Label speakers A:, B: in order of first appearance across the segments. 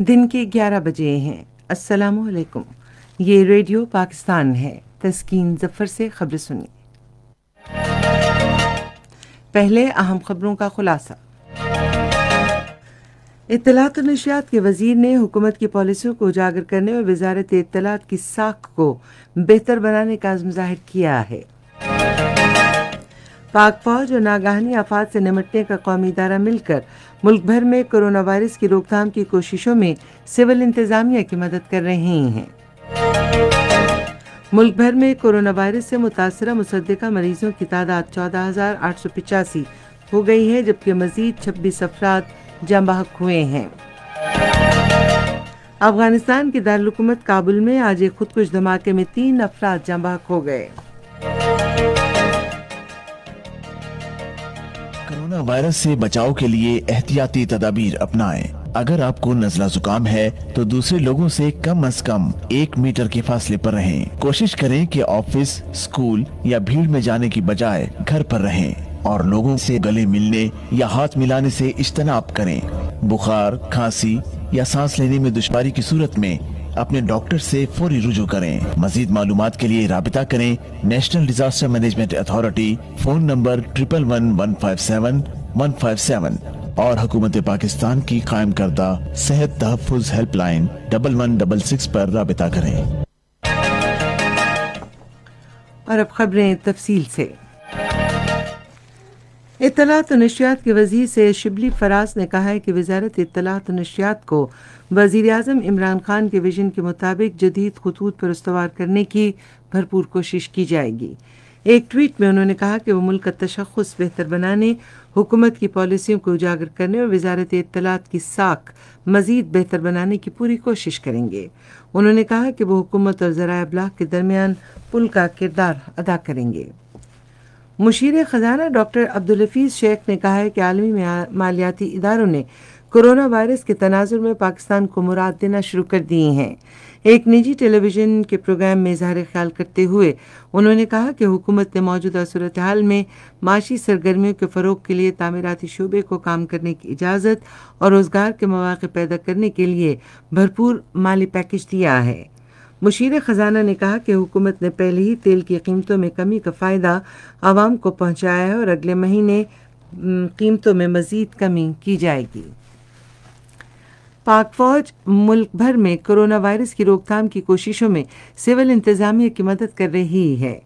A: दिन के 11 बजे हैं अस्सलाम वालेकुम ये रेडियो पाकिस्तान है तस्कीन जफर से खबर सुनिए पहले अहम खबरों का खुलासा इतलात नशियात के वजीर ने हुकूमत की पॉलिसियों को उजागर करने और वजारत इतलात की साख को बेहतर बनाने का आजम जाहिर किया है पाक फौज और नागहानी आफात से निमटने का कौमी इदारा मिलकर मुल्क भर में कोरोना वायरस की रोकथाम की कोशिशों में सिविल इंतजामिया की मदद कर रहे हैं मुल्क भर में कोरोना वायरस से मुतासर मुसदा मरीजों की तादाद चौदह हजार आठ सौ पिचासी हो गई है जबकि मजीद छब्बीस अफराद जमबहक हुए हैं अफगानिस्तान के दारकूमत काबुल में आज एक खुदकुश धमाके में तीन अफराद बहक हो गए
B: कोरोना वायरस से बचाव के लिए एहतियाती तदाबीर अपनाएं। अगर आपको नजला जुकाम है तो दूसरे लोगों से कम अज कम एक मीटर के फासले पर रहें। कोशिश करें कि ऑफिस स्कूल या भीड़ में जाने की बजाय घर पर रहें और लोगों से गले मिलने या हाथ मिलाने से इज्तनाब करें बुखार खांसी या सांस लेने में दुश्वारी की सूरत में अपने डॉक्टर से फौरी रुजू करें मजीद मालूम के लिए रबता करें national disaster management authority phone number triple one one five seven one five seven और हुकूमत पाकिस्तान की कायम करदा सेहत तहफ़ helpline double one double six पर रबता करें
A: और अब खबरें तफसील से इतलात नशियात के वजीर से शिबली फराज ने कहा है कि वजारत इतलात नशियात को वजीर अजम इमरान खान के विजन के मुताबिक जदीद खतूत पर उसवार करने की भरपूर कोशिश की जाएगी एक ट्वीट में उन्होंने कहा कि वह मुल्क का तशखस बेहतर बनाने हुकूमत की पॉलिसियों को उजागर करने और वजारत इतलात की साख मज़ीद बेहतर बनाने की पूरी कोशिश करेंगे उन्होंने कहा कि वह हुकूमत और ज़रा अबलाग के दरमियान पुल का किरदार अदा करेंगे मुशीर ख़जाना डॉक्टर अब्दुलफीज़ शेख ने कहा है कि आलमी मालियाती इदारों ने कोरोना वायरस के तनाजर में पाकिस्तान को मुराद देना शुरू कर दिए हैं एक निजी टेलीविज़न के प्रोग्राम में इजहार ख्याल करते हुए उन्होंने कहा कि हुकूमत ने मौजूदा सूरत हाल में माशी सरगर्मियों के फ़रोग के लिए तमीराती शोबे को काम करने की इजाज़त और रोज़गार के मौाक़ पैदा करने के लिए भरपूर माली पैकेज दिया है मुशीर ख़जाना ने कहा कि हुकूमत ने पहले ही तेल की कीमतों में कमी का फ़ायदा आवाम को पहुँचाया है और अगले महीने कीमतों में मज़ीद कमी की जाएगी पाक फौज मुल्क भर में कोरोना वायरस की रोकथाम की कोशिशों में सिविल इंतज़ामिया की मदद कर रही है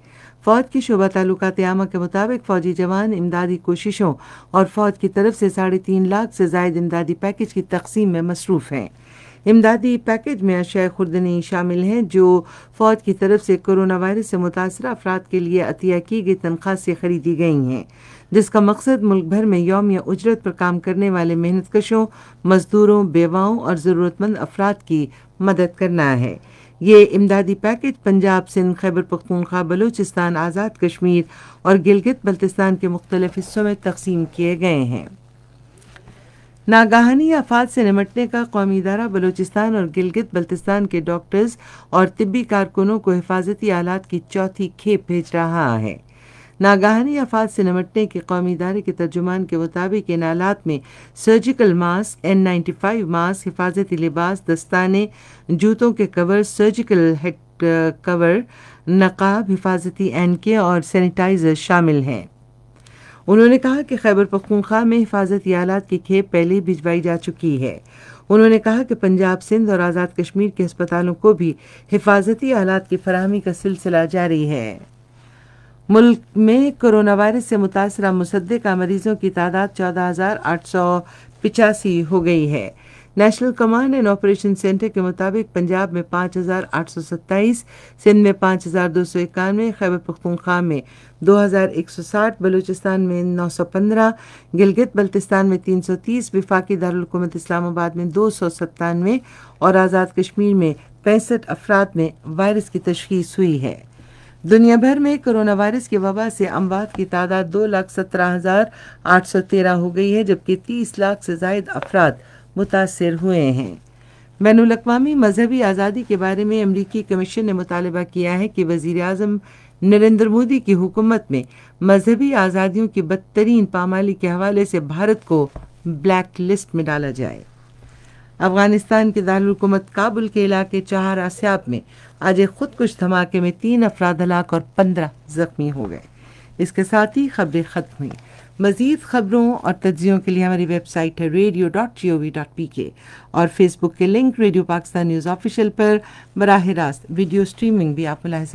A: फौज की शोभा ताल्लुकात आमा के मुताबिक फौजी जवान इमदादी कोशिशों और फौज की तरफ से साढ़े तीन लाख से जायद इमदादी पैकेज की तकसीम में मसरूफ़ हैं इमदादी पैकेज में अशय खुर्दनी शामिल हैं जो फ़ौज की तरफ से कोरोना वायरस से मुतासर अफराद के लिए अतिया की गई तनख्वाह से खरीदी गई हैं जिसका मकसद मुल्क भर में यौम या उजरत पर काम करने वाले मेहनत कशों मजदूरों बेवाओं और ज़रूरतमंद अफराद की मदद करना है ये इमदादी पैकेज पंजाब सिंध खैबर पख्तूनख्वा बलूचिस्तान आज़ाद कश्मीर और गिलगित बल्तिस्तान के मुख्तलिफ हिस्सों में तकसीम किए गए हैं नागाहानी आफात से निमटने का कौमी इदारा बलोचिस्तान और गिलगित बल्तिस्तान के डॉक्टर्स और तिब्बी कारकुनों को हिफाजती आलात की चौथी खेप भेज रहा है नागाहानी आफात से निमटने के कौमी इदारे के तर्जुमान के मुताबिक इन आलात में surgical mask N ninety five mask हिफाजती लिबास दस्ताने जूतों के कवर सर्जिकल हेड कवर नकाब हिफाजती एनके और सैनिटाइज़र शामिल हैं उन्होंने कहा कि खैबर पखतूनख्वा में हिफाजती आलात की खेप पहले भिजवाई जा चुकी है उन्होंने कहा कि पंजाब सिंध और आज़ाद कश्मीर के अस्पतालों को भी हिफाजती आलात की फरहमी का सिलसिला जारी है मुल्क में कोरोना वायरस से मुतासरा मुसदे का मरीजों की तादाद चौदह हज़ार आठ सौ पिचासी हो गई है national command and operation centre के मुताबिक पंजाब में 5,827, सिंध में 5,291, खैबर पख्तूनख्वा में 2,160, बलूचिस्तान में 915, गिलगित बल्तिस्तान में 330, विफाकी दारकूमत इस्लामाबाद में दो सौ सत्तानवे और आज़ाद कश्मीर में पैंसठ अफराद में वायरस की तशखीस हुई है दुनिया भर में कोरोना वायरस की वबा से अमवात की तादाद दो लाख सत्रह हज़ार आठ सौ तेरह हो गई है जबकि तीस लाख से जायद अफराद मुतासर हुए हैं बैन अवी मजहबी आज़ादी के बारे में अमरीकी कमीशन ने मुतालबा किया है कि वजीर अजम नरेंद्र मोदी की हुकूमत में मजहबी आज़ादियों की बदतरीन पामाली के हवाले से भारत को ब्लैक लिस्ट में डाला जाए अफगानिस्तान के दारकूमत काबुल के इलाके चार आसियाब में आज एक खुदकुश धमाके में तीन अफराद हलाक और पंद्रह जख्मी हो गए इसके साथ ही खबरें ख़त्म हुई मज़ीद खबरों और तजियों के लिए हमारी वेबसाइट है radio dot G O V dot P K और फेसबुक के link radio Pakistan news official पर बरह रास्त वीडियो स्ट्रीमिंग भी आप मुलाहजा